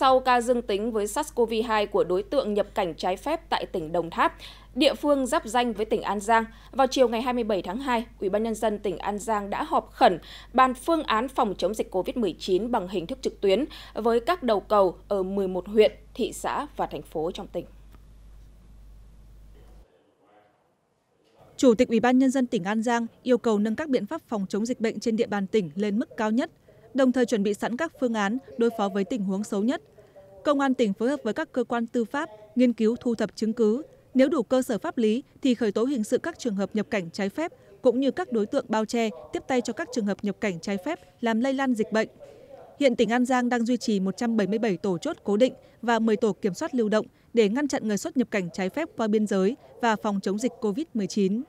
Sau ca dương tính với SARS-CoV-2 của đối tượng nhập cảnh trái phép tại tỉnh Đồng Tháp, địa phương giáp danh với tỉnh An Giang, vào chiều ngày 27 tháng 2, dân tỉnh An Giang đã họp khẩn bàn phương án phòng chống dịch COVID-19 bằng hình thức trực tuyến với các đầu cầu ở 11 huyện, thị xã và thành phố trong tỉnh. Chủ tịch Ủy ban Nhân dân tỉnh An Giang yêu cầu nâng các biện pháp phòng chống dịch bệnh trên địa bàn tỉnh lên mức cao nhất – đồng thời chuẩn bị sẵn các phương án đối phó với tình huống xấu nhất công an tỉnh phối hợp với các cơ quan tư pháp nghiên cứu thu thập chứng cứ nếu đủ cơ sở pháp lý thì khởi tố hình sự các trường hợp nhập cảnh trái phép cũng như các đối tượng bao che tiếp tay cho các trường hợp nhập cảnh trái phép làm lây lan dịch bệnh hiện tỉnh An Giang đang duy trì 177 tổ chốt cố định và 10 tổ kiểm soát lưu động để ngăn chặn người xuất nhập cảnh trái phép qua biên giới và phòng chống dịch COVID-19.